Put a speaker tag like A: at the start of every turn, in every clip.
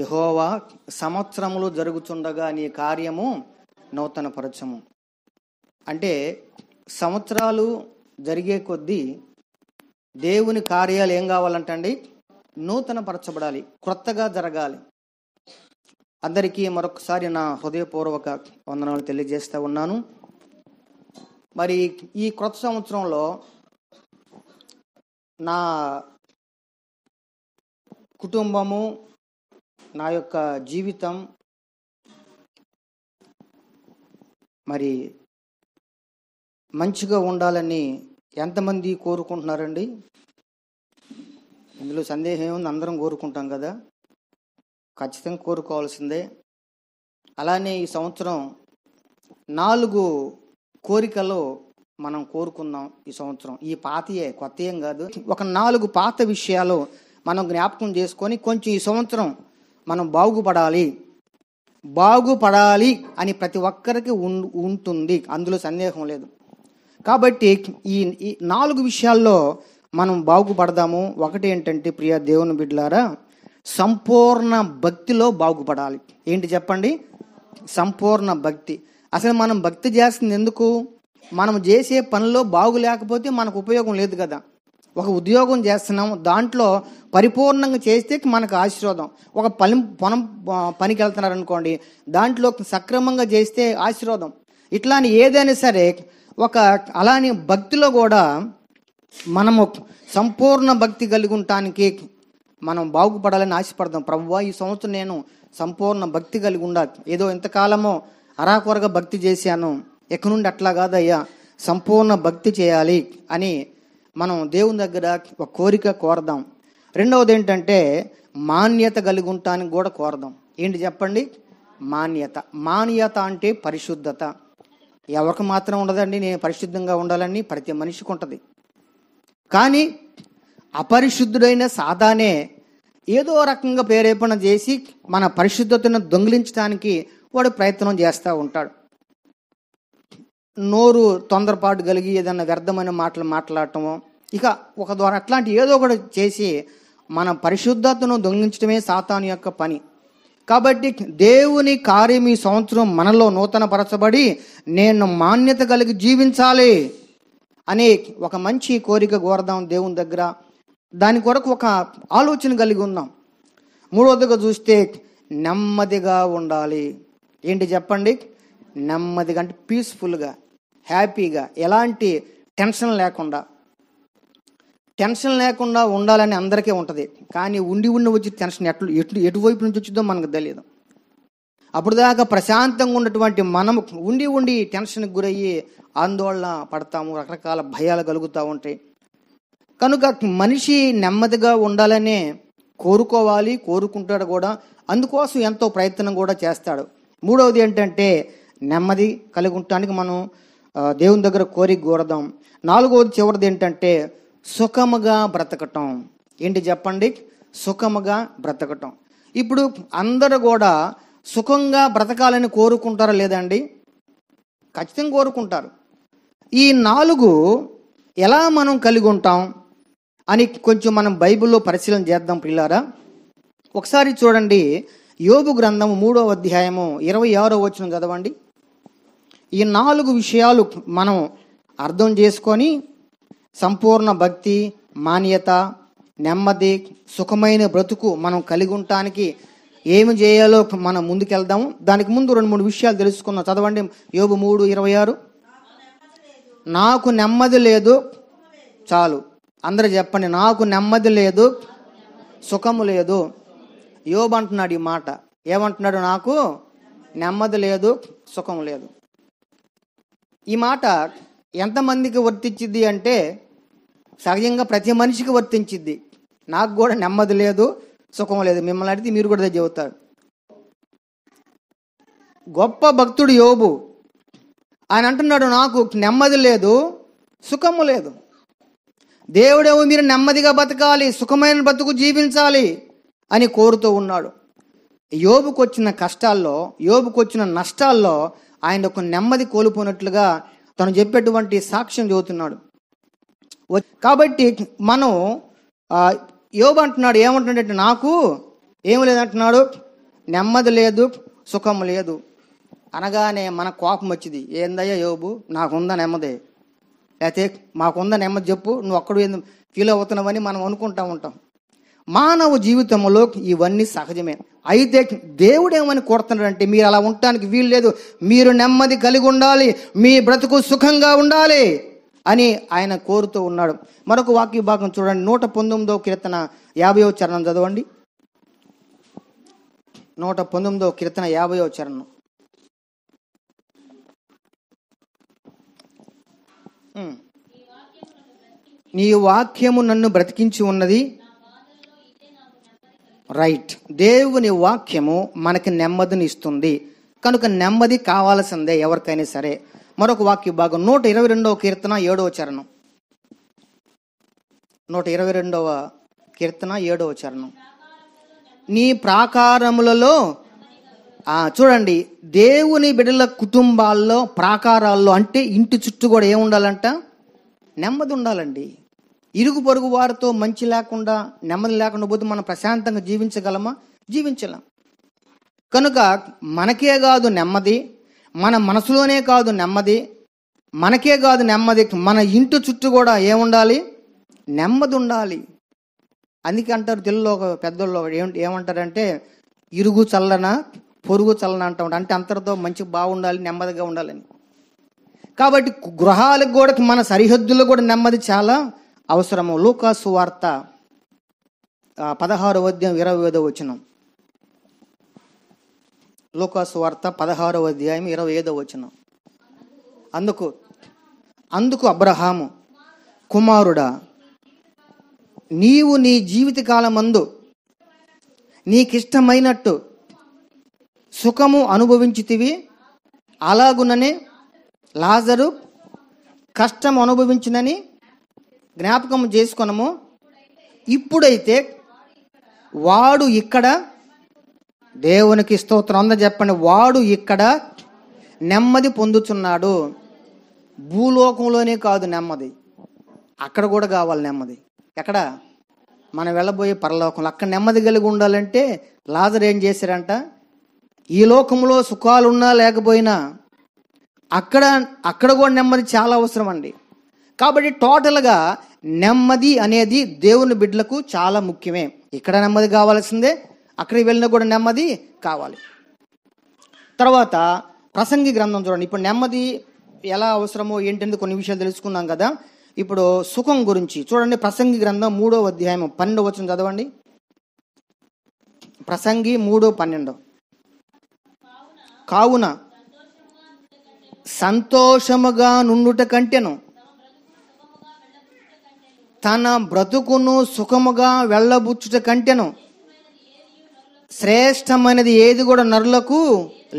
A: యహోవా సంవత్సరములు జరుగుతుండగా నీ కార్యము నూతన పరచము అంటే సంవత్సరాలు జరిగే కొద్దీ దేవుని కార్యాలు ఏం కావాలంటండి పరచబడాలి క్రొత్తగా జరగాలి అందరికీ మరొకసారి నా హృదయపూర్వక వందనాలు తెలియజేస్తూ ఉన్నాను మరి ఈ క్రొత్త సంవత్సరంలో నా కుటుంబము నా యొక్క జీవితం మరి మంచిగా ఉండాలని ఎంతమంది కోరుకుంటున్నారండి ఇందులో సందేహం ఏముంది అందరం కోరుకుంటాం కదా ఖచ్చితంగా కోరుకోవాల్సిందే అలానే ఈ సంవత్సరం నాలుగు కోరికలు మనం కోరుకుందాం ఈ సంవత్సరం ఈ పాతయే కొత్త ఏం కాదు ఒక నాలుగు పాత విషయాలు మనం జ్ఞాపకం చేసుకొని కొంచెం ఈ సంవత్సరం మనం బాగుపడాలి బాగుపడాలి అని ప్రతి ఒక్కరికి ఉంటుంది అందులో సందేహం లేదు కాబట్టి ఈ నాలుగు విషయాల్లో మనం బాగుపడదాము ఒకటి ఏంటంటే ప్రియ దేవుని బిడ్డలారా సంపూర్ణ భక్తిలో బాగుపడాలి ఏంటి చెప్పండి సంపూర్ణ భక్తి అసలు మనం భక్తి చేస్తుంది ఎందుకు మనం చేసే పనిలో బాగు లేకపోతే మనకు ఉపయోగం లేదు కదా ఒక ఉద్యోగం చేస్తున్నాం దాంట్లో పరిపూర్ణంగా చేస్తే మనకు ఆశీర్వాదం ఒక పని పొలం పనికి వెళ్తున్నారనుకోండి దాంట్లో సక్రమంగా చేస్తే ఆశీర్వాదం ఇట్లా ఏదైనా సరే ఒక అలానే భక్తిలో కూడా మనము సంపూర్ణ భక్తి కలిగి ఉండటానికి మనం బాగుపడాలని ఆశపడదాం ప్రభువా ఈ సంవత్సరం నేను సంపూర్ణ భక్తి కలిగి ఉండాలి ఏదో ఇంతకాలమో అరాకొరగా భక్తి చేశాను ఎక్కడి నుండి అట్లా కాదయ్యా సంపూర్ణ భక్తి చేయాలి అని మనం దేవుని దగ్గర ఒక కోరిక కోరదాం రెండవది ఏంటంటే మాన్యత కలిగి ఉంటానికి కూడా కోరదాం ఏంటి చెప్పండి మాన్యత మాన్యత అంటే పరిశుద్ధత ఎవరికి మాత్రం ఉండదండి నేను పరిశుద్ధంగా ఉండాలని ప్రతి మనిషికి ఉంటుంది కానీ అపరిశుద్ధుడైన సాదానే ఏదో రకంగా ప్రేరేపణ చేసి మన పరిశుద్ధతను దొంగిలించడానికి వాడు ప్రయత్నం చేస్తూ ఉంటాడు నోరు తొందరపాటు కలిగి ఏదైనా వ్యర్థమైన మాటలు మాట్లాడటము ఇక ఒక ద్వారా అట్లాంటి ఏదో ఒకటి చేసి మన పరిశుద్ధతను దొంగించడమే సాతాను యొక్క పని కాబట్టి దేవుని కార్యం ఈ సంవత్సరం మనలో నూతన పరచబడి నేను మాన్యత కలిగి జీవించాలి అనే ఒక మంచి కోరిక కోరదాం దేవుని దగ్గర దాని కొరకు ఒక ఆలోచన కలిగి ఉందాం మూడవదిగా చూస్తే నెమ్మదిగా ఉండాలి ఏంటి చెప్పండి నెమ్మదిగా అంటే పీస్ఫుల్గా హ్యాపీగా ఎలాంటి టెన్షన్ లేకుండా టెన్షన్ లేకుండా ఉండాలని అందరికీ ఉంటుంది కానీ ఉండి ఉండి వచ్చి టెన్షన్ ఎట్లు ఎటు ఎటువైపు నుంచి వచ్చిందో మనకు తెలియదు అప్పుడు దాకా ప్రశాంతంగా ఉన్నటువంటి మనము ఉండి ఉండి టెన్షన్కి గురయ్యి ఆందోళన పడతాము రకరకాల భయాలు కలుగుతూ ఉంటాయి కనుక మనిషి నెమ్మదిగా ఉండాలనే కోరుకోవాలి కోరుకుంటాడు కూడా అందుకోసం ఎంతో ప్రయత్నం కూడా చేస్తాడు మూడవది ఏంటంటే నెమ్మది కలిగి ఉండటానికి మనం దేవుని దగ్గర కోరి కూరదాం నాలుగవది చివరిది ఏంటంటే సుఖముగా బ్రతకటం ఏంటి చెప్పండి సుఖముగా బ్రతకటం ఇప్పుడు అందరు కూడా సుఖంగా బ్రతకాలని కోరుకుంటారా లేదండి ఖచ్చితంగా కోరుకుంటారు ఈ నాలుగు ఎలా మనం కలిగి ఉంటాం అని కొంచెం మనం బైబిల్లో పరిశీలన చేద్దాం పిల్లారా ఒకసారి చూడండి యోగు గ్రంథము మూడో అధ్యాయము ఇరవై ఆరో వచ్చిన చదవండి ఈ నాలుగు విషయాలు మనం అర్థం చేసుకొని సంపూర్ణ భక్తి మాన్యత నెమ్మది సుఖమైన బ్రతుకు మనం కలిగి ఉండటానికి ఏమి చేయాలో మనం ముందుకెళ్దాము దానికి ముందు రెండు మూడు విషయాలు తెలుసుకుందాం చదవండి యోగు మూడు ఇరవై ఆరు నాకు నెమ్మది లేదు చాలు అందరూ చెప్పండి నాకు నెమ్మది లేదు సుఖము లేదు యోబు అంటున్నాడు ఈ మాట ఏమంటున్నాడు నాకు నెమ్మది లేదు సుఖం లేదు ఈ మాట ఎంతమందికి వర్తించింది అంటే సహజంగా ప్రతి మనిషికి వర్తించింది నాకు కూడా నెమ్మది లేదు సుఖం లేదు మిమ్మల్ని అడిగితే మీరు కూడా చెబుతారు గొప్ప భక్తుడు యోబు ఆయన అంటున్నాడు నాకు నెమ్మది లేదు సుఖము లేదు దేవుడేమో మీరు నెమ్మదిగా బతకాలి సుఖమైన బతుకు జీవించాలి అని కోరుతూ ఉన్నాడు యోబుకొచ్చిన కష్టాల్లో యోబుకొచ్చిన నష్టాల్లో ఆయన ఒక నెమ్మది కోల్పోయినట్లుగా తను చెప్పేటువంటి సాక్ష్యం చదువుతున్నాడు కాబట్టి మనం యోబు అంటున్నాడు ఏమంటున్నాడంటే నాకు ఏమి లేదంటున్నాడు నెమ్మది లేదు సుఖం లేదు అనగానే మన కోపం వచ్చింది ఏందయ్యా యోబు నాకుందా నెమ్మది అయితే మాకుందా నెమ్మది చెప్పు నువ్వు అక్కడ ఫీల్ అవుతున్నావని మనం అనుకుంటా ఉంటాం మానవ జీవితంలో ఇవన్నీ సహజమే అయితే దేవుడు ఏమని కోరుతున్నాడంటే మీరు అలా ఉండటానికి వీలు లేదు మీరు నెమ్మది కలిగి ఉండాలి మీ బ్రతుకు సుఖంగా ఉండాలి అని ఆయన కోరుతూ ఉన్నాడు మరొక వాక్య భాగం చూడండి నూట పంతొమ్మిదో కీర్తన యాభైవ చరణం చదవండి నూట పంతొమ్మిదో కీర్తన యాభైవ చరణం నీ వాక్యము నన్ను బ్రతికించి ఉన్నది రైట్ దేవుని వాక్యము మనకి నెమ్మదిని ఇస్తుంది కనుక నెమ్మది కావాల్సిందే ఎవరికైనా సరే మరొక వాక్య భాగం నూట ఇరవై రెండవ కీర్తన ఏడవ చరణం నూట ఇరవై రెండవ కీర్తన ఏడవ చరణం నీ ప్రాకారములలో చూడండి దేవుని బిడల కుటుంబాల్లో ప్రాకారాల్లో అంటే ఇంటి చుట్టూ కూడా ఏముండాలంట నెమ్మది ఉండాలండి ఇరుగు పొరుగు వారితో మంచి లేకుండా నెమ్మది లేకుండా పోతే మనం ప్రశాంతంగా జీవించగలమా జీవించలేం కనుక మనకే కాదు నెమ్మది మన మనసులోనే కాదు నెమ్మది మనకే కాదు నెమ్మది మన ఇంటి చుట్టూ కూడా ఏముండాలి నెమ్మది ఉండాలి అందుకే అంటారు తెలుగులో ఒక పెద్దోళ్ళు ఏమంటారంటే ఇరుగు చల్లన పొరుగు చల్లన అంటూ ఉంటారు అంటే అంతటితో మంచి బాగుండాలి నెమ్మదిగా ఉండాలని కాబట్టి గృహాలకు కూడా మన సరిహద్దుల్లో కూడా నెమ్మది చాలా అవసరము లూకాసు వార్త పదహారు అధ్యాయం ఇరవై ఐదవ వచనం లూకాసు వార్త పదహారవ అధ్యాయం ఇరవై ఐదవ వచనం అందుకు అందుకు అబ్రహాము కుమారుడా నీవు నీ జీవితకాలమందు నీకిష్టమైనట్టు సుఖము అనుభవించితివి అలాగుననే లాజరు కష్టం అనుభవించినని జ్ఞాపకం చేసుకున్నాము ఇప్పుడైతే వాడు ఇక్కడ దేవునికి స్తోత్రం ఉందని చెప్పండి వాడు ఇక్కడ నెమ్మది పొందుచున్నాడు భూలోకంలోనే కాదు నెమ్మది అక్కడ కూడా కావాలి నెమ్మది ఎక్కడ మనం వెళ్ళబోయే పరలోకంలో అక్కడ నెమ్మది కలిగి ఉండాలంటే లాజర్ ఏం చేశారంట ఈ లోకంలో సుఖాలున్నా లేకపోయినా అక్కడ అక్కడ కూడా నెమ్మది చాలా అవసరం అండి కాబట్టి టోటల్గా నెమ్మది అనేది దేవుని బిడ్డలకు చాలా ముఖ్యమే ఇక్కడ నెమ్మది కావాల్సిందే అక్కడికి వెళ్ళినా కూడా నెమ్మది కావాలి తర్వాత ప్రసంగి గ్రంథం చూడండి ఇప్పుడు నెమ్మది ఎలా అవసరమో ఏంటనేది కొన్ని విషయాలు తెలుసుకున్నాం కదా ఇప్పుడు సుఖం గురించి చూడండి ప్రసంగి గ్రంథం మూడో అధ్యాయం పన్నెండు వచ్చిన చదవండి ప్రసంగి మూడో పన్నెండు కావున సంతోషముగా నుండుట కంటేను తన బ్రతుకును సుఖముగా వెళ్ళబుచ్చుట కంటెను శ్రేష్టమైనది ఏది కూడా నరులకు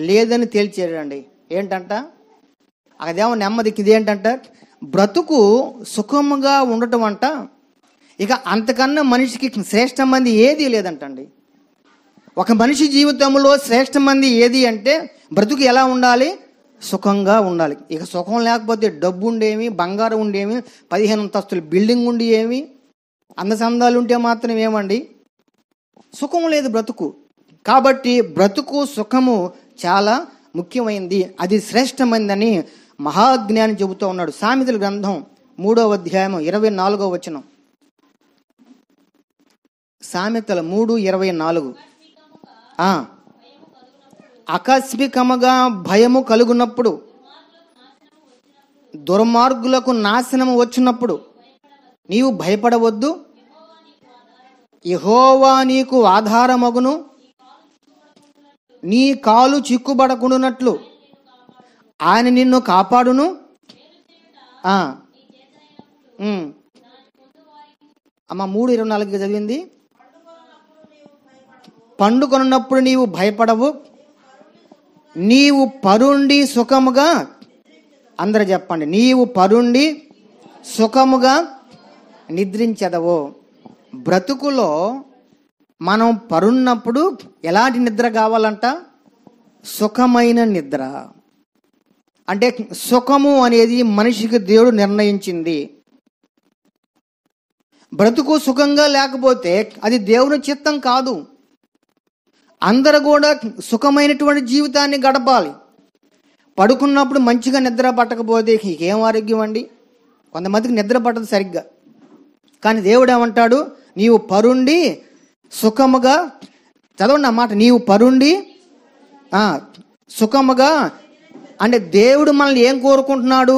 A: లేదని తేల్చేరండి ఏంటంట అదేమో నెమ్మదికి ఇది ఏంటంట బ్రతుకు సుఖముగా ఉండటం అంట ఇక అంతకన్నా మనిషికి శ్రేష్టమంది ఏది లేదంటండి ఒక మనిషి జీవితంలో శ్రేష్టమంది ఏది అంటే బ్రతుకు ఎలా ఉండాలి సుఖంగా ఉండాలి ఇక సుఖం లేకపోతే డబ్బు ఉండేమి బంగారం ఉండేమి పదిహేను అంతస్తుల బిల్డింగ్ ఉండి ఏమి అందసందాలు ఉంటే మాత్రం ఏమండి సుఖం లేదు బ్రతుకు కాబట్టి బ్రతుకు సుఖము చాలా ముఖ్యమైంది అది శ్రేష్టమైందని మహాజ్ఞాని చెబుతూ ఉన్నాడు సామెతల గ్రంథం మూడవ అధ్యాయం ఇరవై నాలుగవ వచనం సామెతల మూడు ఇరవై నాలుగు ఆకస్మికముగా భయము కలుగునప్పుడు దుర్మార్గులకు నాశనము వచ్చినప్పుడు నీవు భయపడవద్దు ఇహోవా నీకు ఆధారమగును నీ కాలు చిక్కుబడకుండునట్లు ఆయన నిన్ను కాపాడును అమ్మ మూడు ఇరవై నాలుగు చదివింది పండుకొనున్నప్పుడు నీవు భయపడవు నీవు పరుండి సుఖముగా అందరు చెప్పండి నీవు పరుండి సుఖముగా నిద్రించదవో బ్రతుకులో మనం పరున్నప్పుడు ఎలాంటి నిద్ర కావాలంట సుఖమైన నిద్ర అంటే సుఖము అనేది మనిషికి దేవుడు నిర్ణయించింది బ్రతుకు సుఖంగా లేకపోతే అది దేవుని చిత్తం కాదు అందరు కూడా సుఖమైనటువంటి జీవితాన్ని గడపాలి పడుకున్నప్పుడు మంచిగా నిద్ర పట్టకపోతే ఏం ఆరోగ్యం అండి కొంతమందికి నిద్ర పట్టదు సరిగ్గా కానీ దేవుడు ఏమంటాడు నీవు పరుండి సుఖముగా చదవండి అన్నమాట నీవు పరుండి సుఖముగా అంటే దేవుడు మనల్ని ఏం కోరుకుంటున్నాడు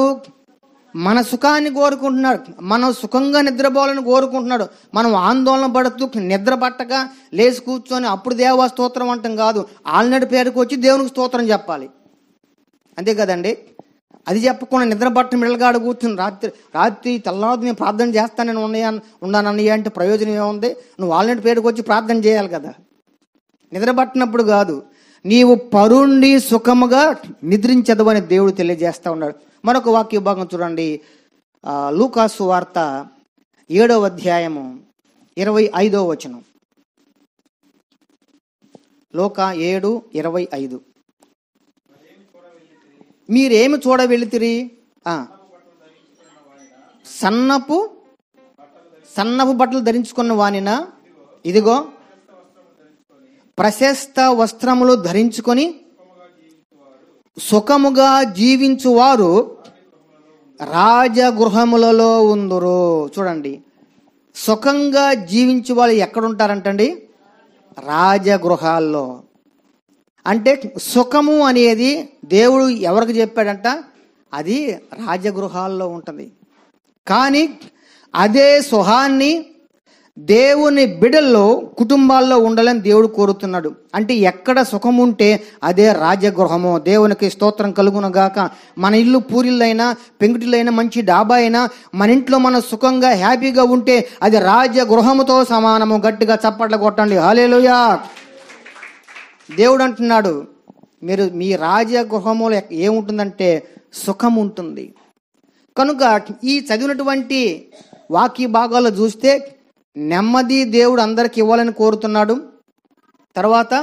A: మన సుఖాన్ని కోరుకుంటున్నాడు మనం సుఖంగా నిద్రపోవాలని కోరుకుంటున్నాడు మనం ఆందోళన పడుతూ నిద్ర పట్టగా లేచి కూర్చొని అప్పుడు దేవ స్తోత్రం అంటాం కాదు ఆల్నడి పేరుకు వచ్చి దేవునికి స్తోత్రం చెప్పాలి అంతే కదండి అది చెప్పకుండా నిద్ర పట్టిన మిడలగాడు కూర్చుని రాత్రి రాత్రి తెల్లవారు నేను ప్రార్థన చేస్తాను నేను ఉన్నాయా ఉన్నానన్నయ్య అంటే ప్రయోజనం ఏముంది నువ్వు ఆల్నడి పేరుకు వచ్చి ప్రార్థన చేయాలి కదా నిద్ర పట్టినప్పుడు కాదు నీవు పరుండి సుఖముగా నిద్రించదు అని దేవుడు తెలియజేస్తూ ఉన్నాడు మరొక వాక్య భాగం చూడండి లూకాసు వార్త ఏడవ అధ్యాయము ఇరవై ఐదో వచనం లోక ఏడు ఇరవై ఐదు మీరేమి చూడ సన్నపు సన్నపు బట్టలు ధరించుకున్న వానిన ఇదిగో ప్రశస్త వస్త్రములు ధరించుకొని సుఖముగా జీవించువారు రాజగృహములలో ఉందరు చూడండి సుఖంగా జీవించే వాళ్ళు ఎక్కడుంటారంటండి రాజగృహాల్లో అంటే సుఖము అనేది దేవుడు ఎవరికి చెప్పాడంట అది రాజగృహాల్లో ఉంటుంది కానీ అదే సుఖాన్ని దేవుని బిడల్లో కుటుంబాల్లో ఉండాలని దేవుడు కోరుతున్నాడు అంటే ఎక్కడ సుఖం ఉంటే అదే రాజగృహము దేవునికి స్తోత్రం కలుగునగాక మన ఇల్లు పూరిళ్ళైనా పెంకుటిలైనా మంచి డాబా అయినా మన ఇంట్లో మనం సుఖంగా హ్యాపీగా ఉంటే అది రాజగృహముతో సమానము గట్టిగా చప్పట్లు కొట్టండి హాలేలుయా దేవుడు అంటున్నాడు మీరు మీ రాజగృహములో ఏముంటుందంటే సుఖం ఉంటుంది కనుక ఈ చదివినటువంటి వాక్య భాగాలు చూస్తే నెమ్మది దేవుడు అందరికి ఇవ్వాలని కోరుతున్నాడు తర్వాత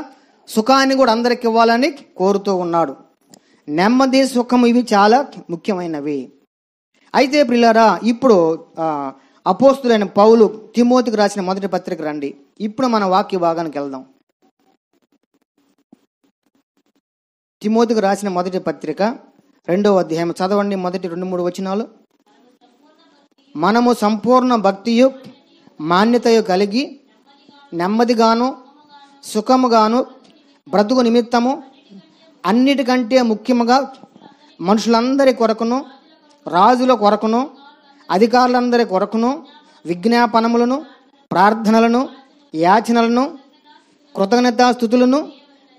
A: సుఖాన్ని కూడా అందరికి ఇవ్వాలని కోరుతూ ఉన్నాడు నెమ్మది సుఖం ఇవి చాలా ముఖ్యమైనవి అయితే ప్రిల్లరా ఇప్పుడు అపోస్తులైన పౌలు తిమోతికి రాసిన మొదటి పత్రిక రండి ఇప్పుడు మన వాక్య భాగానికి వెళ్దాం తిమోతికి రాసిన మొదటి పత్రిక రెండవ అధ్యాయం చదవండి మొదటి రెండు మూడు వచనాలు మనము సంపూర్ణ భక్తియు మాన్యత కలిగి నెమ్మదిగాను సుఖముగాను బ్రతుకు నిమిత్తము అన్నిటికంటే ముఖ్యముగా మనుషులందరి కొరకును రాజుల కొరకును అధికారులందరి కొరకును విజ్ఞాపనములను ప్రార్థనలను యాచనలను కృతజ్ఞతాస్థుతులను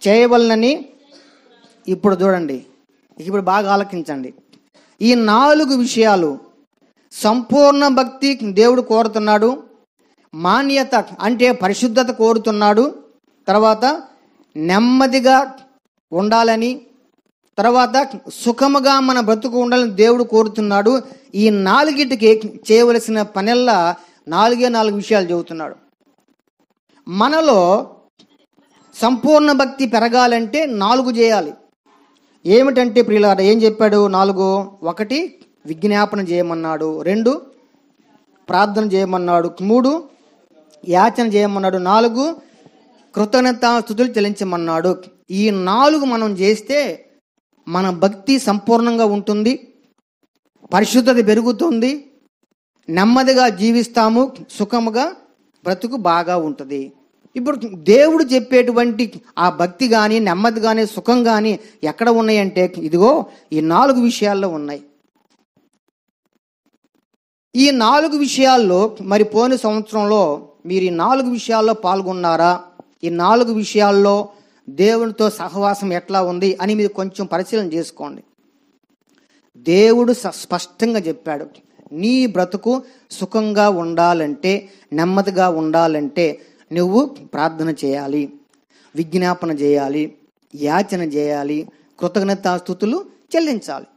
A: చేయవలనని ఇప్పుడు చూడండి ఇప్పుడు బాగా ఆలకించండి ఈ నాలుగు విషయాలు సంపూర్ణ భక్తి దేవుడు కోరుతున్నాడు మాన్యత అంటే పరిశుద్ధత కోరుతున్నాడు తర్వాత నెమ్మదిగా ఉండాలని తర్వాత సుఖముగా మన బ్రతుకు ఉండాలని దేవుడు కోరుతున్నాడు ఈ నాలుగిటికి చేయవలసిన పనెల్లా నాలుగే నాలుగు విషయాలు చెబుతున్నాడు మనలో సంపూర్ణ భక్తి పెరగాలంటే నాలుగు చేయాలి ఏమిటంటే ప్రియుల ఏం చెప్పాడు నాలుగు ఒకటి విజ్ఞాపన చేయమన్నాడు రెండు ప్రార్థన చేయమన్నాడు మూడు యాచన చేయమన్నాడు నాలుగు కృతజ్ఞత స్థుతులు చెల్లించమన్నాడు ఈ నాలుగు మనం చేస్తే మన భక్తి సంపూర్ణంగా ఉంటుంది పరిశుద్ధత పెరుగుతుంది నెమ్మదిగా జీవిస్తాము సుఖముగా బ్రతుకు బాగా ఉంటుంది ఇప్పుడు దేవుడు చెప్పేటువంటి ఆ భక్తి కానీ నెమ్మది కానీ సుఖం కానీ ఎక్కడ ఉన్నాయంటే ఇదిగో ఈ నాలుగు విషయాల్లో ఉన్నాయి ఈ నాలుగు విషయాల్లో మరి పోని సంవత్సరంలో మీరు ఈ నాలుగు విషయాల్లో పాల్గొన్నారా ఈ నాలుగు విషయాల్లో దేవునితో సహవాసం ఎట్లా ఉంది అని మీరు కొంచెం పరిశీలన చేసుకోండి దేవుడు స్పష్టంగా చెప్పాడు నీ బ్రతుకు సుఖంగా ఉండాలంటే నెమ్మదిగా ఉండాలంటే నువ్వు ప్రార్థన చేయాలి విజ్ఞాపన చేయాలి యాచన చేయాలి కృతజ్ఞతాస్థుతులు చెల్లించాలి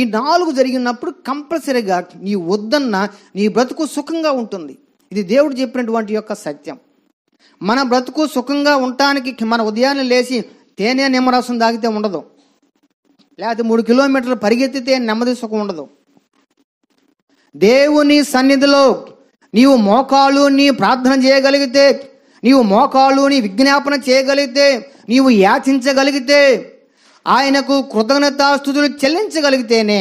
A: ఈ నాలుగు జరిగినప్పుడు కంపల్సరీగా నీ వద్దన్న నీ బ్రతుకు సుఖంగా ఉంటుంది ఇది దేవుడు చెప్పినటువంటి యొక్క సత్యం మన బ్రతుకు సుఖంగా ఉండటానికి మన ఉదయాన్నే లేచి తేనె నిమ్మరసం తాగితే ఉండదు లేకపోతే మూడు కిలోమీటర్లు పరిగెత్తితే నెమ్మది సుఖం ఉండదు దేవుని సన్నిధిలో నీవు మోకాలు నీ ప్రార్థన చేయగలిగితే నీవు మోకాలు నీ విజ్ఞాపన చేయగలిగితే నీవు యాచించగలిగితే ఆయనకు కృతజ్ఞతాస్థుతులు చెల్లించగలిగితేనే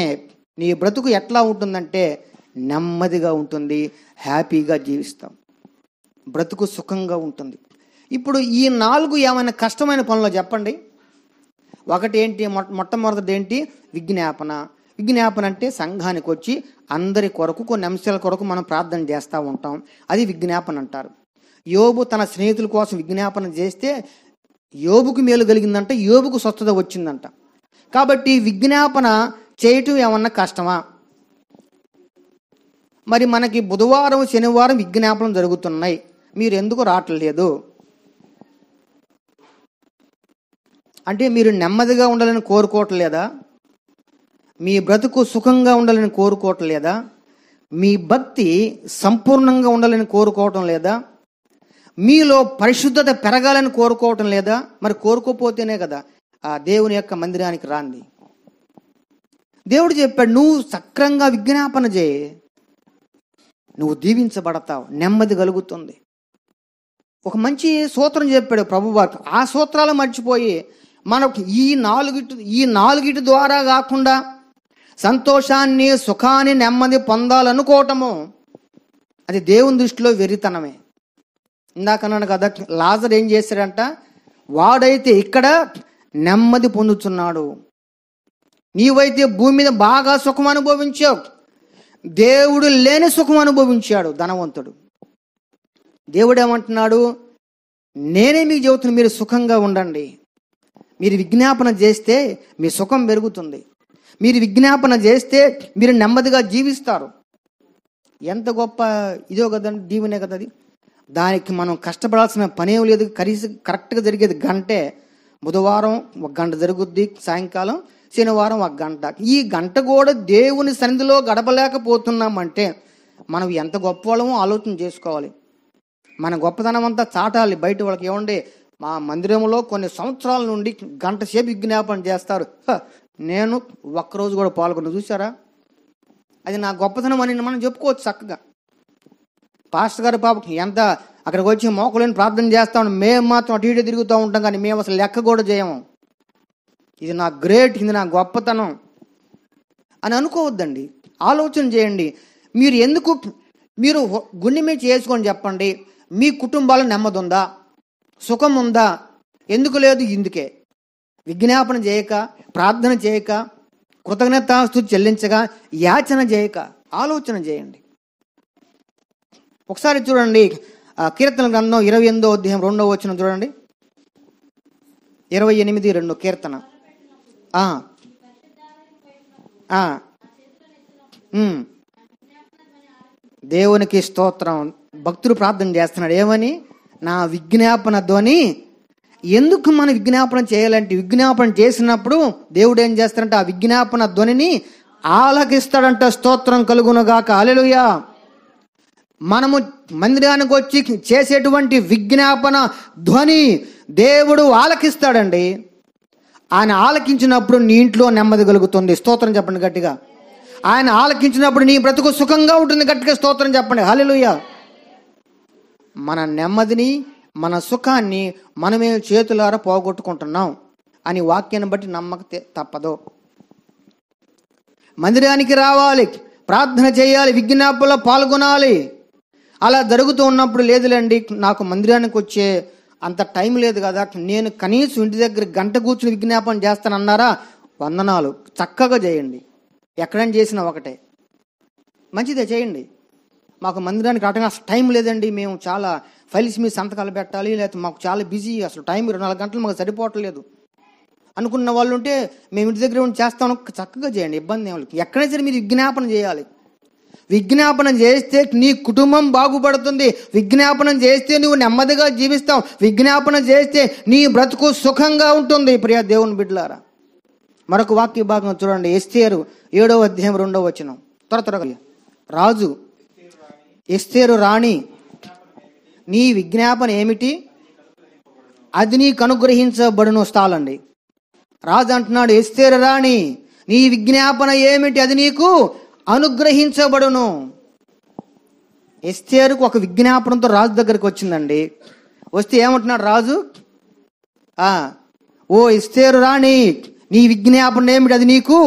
A: నీ బ్రతుకు ఎట్లా ఉంటుందంటే నెమ్మదిగా ఉంటుంది హ్యాపీగా జీవిస్తాం బ్రతుకు సుఖంగా ఉంటుంది ఇప్పుడు ఈ నాలుగు ఏమైనా కష్టమైన పనులు చెప్పండి ఒకటి ఏంటి మొట్టమొదటిది ఏంటి విజ్ఞాపన విజ్ఞాపన అంటే సంఘానికి వచ్చి అందరి కొరకు కొన్ని అంశాల కొరకు మనం ప్రార్థన చేస్తూ ఉంటాం అది విజ్ఞాపన అంటారు యోబు తన స్నేహితుల కోసం విజ్ఞాపన చేస్తే యోబుకు మేలు కలిగిందంట యోబుకు స్వస్థత వచ్చిందంట కాబట్టి విజ్ఞాపన చేయటం ఏమన్నా కష్టమా మరి మనకి బుధవారం శనివారం విజ్ఞాపనం జరుగుతున్నాయి మీరు ఎందుకు రావట్లేదు అంటే మీరు నెమ్మదిగా ఉండాలని కోరుకోవట్లేదా మీ బ్రతుకు సుఖంగా ఉండాలని కోరుకోవట్లేదా మీ భక్తి సంపూర్ణంగా ఉండాలని కోరుకోవటం లేదా మీలో పరిశుద్ధత పెరగాలని కోరుకోవటం లేదా మరి కోరుకోపోతేనే కదా ఆ దేవుని యొక్క మందిరానికి రాంది దేవుడు చెప్పాడు నువ్వు సక్రంగా విజ్ఞాపన చేయి నువ్వు దీవించబడతావు నెమ్మది కలుగుతుంది ఒక మంచి సూత్రం చెప్పాడు ప్రభువార్త ఆ సూత్రాలు మర్చిపోయి మనకు ఈ నాలుగిటి ఈ నాలుగిటి ద్వారా కాకుండా సంతోషాన్ని సుఖాన్ని నెమ్మది పొందాలనుకోవటము అది దేవుని దృష్టిలో వెరితనమే ఇందాకన్నాను కదా లాజర్ ఏం చేశాడంట వాడైతే ఇక్కడ నెమ్మది పొందుతున్నాడు నీవైతే భూమి మీద బాగా సుఖం అనుభవించావు దేవుడు లేని సుఖం అనుభవించాడు ధనవంతుడు దేవుడు ఏమంటున్నాడు నేనే మీకు చెబుతున్నా మీరు సుఖంగా ఉండండి మీరు విజ్ఞాపన చేస్తే మీ సుఖం పెరుగుతుంది మీరు విజ్ఞాపన చేస్తే మీరు నెమ్మదిగా జీవిస్తారు ఎంత గొప్ప ఇదో కదండి దీవెనే కదా అది దానికి మనం కష్టపడాల్సిన పనేం లేదు కనీసం కరెక్ట్గా జరిగేది గంటే బుధవారం ఒక గంట జరుగుద్ది సాయంకాలం శనివారం ఒక గంట ఈ గంట కూడా దేవుని సన్నిధిలో గడపలేకపోతున్నామంటే మనం ఎంత గొప్పవాళ్ళమో ఆలోచన చేసుకోవాలి మన గొప్పతనం అంతా చాటాలి బయట వాళ్ళకి ఏమండి మా మందిరంలో కొన్ని సంవత్సరాల నుండి గంట సేపు విజ్ఞాపన చేస్తారు నేను ఒక్కరోజు కూడా పాల్గొన్న చూసారా అది నా గొప్పతనం అని మనం చెప్పుకోవచ్చు చక్కగా పాస్టర్ గారు పాపకి ఎంత అక్కడికి వచ్చి మోకలేని ప్రార్థన చేస్తాం మేము మాత్రం అటు ఇటు తిరుగుతూ ఉంటాం కానీ మేము అసలు లెక్క కూడా చేయము ఇది నా గ్రేట్ ఇది నా గొప్పతనం అని అనుకోవద్దండి ఆలోచన చేయండి మీరు ఎందుకు మీరు గుండె మీద చేసుకొని చెప్పండి మీ కుటుంబాలు నెమ్మది ఉందా సుఖం ఉందా ఎందుకు లేదు ఇందుకే విజ్ఞాపన చేయక ప్రార్థన చేయక కృతజ్ఞతాస్తు చెల్లించగా యాచన చేయక ఆలోచన చేయండి ఒకసారి చూడండి కీర్తన గ్రంథం ఇరవై ఎనిమిదో అధ్యాయం రెండో వచ్చిన చూడండి ఇరవై ఎనిమిది రెండు కీర్తన దేవునికి స్తోత్రం భక్తుడు ప్రార్థన చేస్తున్నాడు ఏమని నా విజ్ఞాపన ధ్వని ఎందుకు మనం విజ్ఞాపన చేయాలంటే విజ్ఞాపన చేసినప్పుడు దేవుడు ఏం చేస్తాడంటే ఆ విజ్ఞాపన ధ్వనిని ఆలకిస్తాడంట స్తోత్రం కలుగునుగాక అలెలుయా మనము మందిరానికి వచ్చి చేసేటువంటి విజ్ఞాపన ధ్వని దేవుడు ఆలకిస్తాడండి ఆయన ఆలకించినప్పుడు నీ ఇంట్లో నెమ్మది కలుగుతుంది స్తోత్రం చెప్పండి గట్టిగా ఆయన ఆలకించినప్పుడు నీ బ్రతుకు సుఖంగా ఉంటుంది గట్టిగా స్తోత్రం చెప్పండి హలెలుయ మన నెమ్మదిని మన సుఖాన్ని మనమే చేతులారా పోగొట్టుకుంటున్నాం అని వాక్యాన్ని బట్టి నమ్మక తప్పదు మందిరానికి రావాలి ప్రార్థన చేయాలి విజ్ఞాపంలో పాల్గొనాలి అలా జరుగుతూ ఉన్నప్పుడు లేదులేండి నాకు మందిరానికి వచ్చే అంత టైం లేదు కదా నేను కనీసం ఇంటి దగ్గర గంట కూర్చుని చేస్తాను చేస్తానన్నారా వందనాలు చక్కగా చేయండి ఎక్కడైనా చేసినా ఒకటే మంచిదే చేయండి మాకు మందిరానికి రావటం అసలు టైం లేదండి మేము చాలా ఫైల్స్ మీద సంతకాలు పెట్టాలి లేకపోతే మాకు చాలా బిజీ అసలు టైం ఇరవై నాలుగు గంటలు మాకు సరిపోవట్లేదు అనుకున్న వాళ్ళు ఉంటే మేము ఇంటి దగ్గర ఉండి చేస్తాను చక్కగా చేయండి ఇబ్బంది ఏమి ఎక్కడైనా సరే మీరు విజ్ఞాపనం చేయాలి విజ్ఞాపనం చేస్తే నీ కుటుంబం బాగుపడుతుంది విజ్ఞాపనం చేస్తే నువ్వు నెమ్మదిగా జీవిస్తావు విజ్ఞాపన చేస్తే నీ బ్రతుకు సుఖంగా ఉంటుంది ప్రియ దేవుని బిడ్డలారా మరొక వాక్య భాగం చూడండి ఎస్తేరు ఏడవ అధ్యాయం రెండవ వచనం త్వర త్వరగా రాజు ఎస్తేరు రాణి నీ విజ్ఞాపన ఏమిటి అది నీకు అనుగ్రహించబడిన స్థాలండి రాజు అంటున్నాడు ఎస్తేరు రాణి నీ విజ్ఞాపన ఏమిటి అది నీకు అనుగ్రహించబడును ఎస్తేరుకు ఒక విజ్ఞాపనంతో రాజు దగ్గరికి వచ్చిందండి వస్తే ఏమంటున్నాడు రాజు ఓ ఇస్తేరు రాణి నీ విజ్ఞాపన ఏమిటి అది నీకు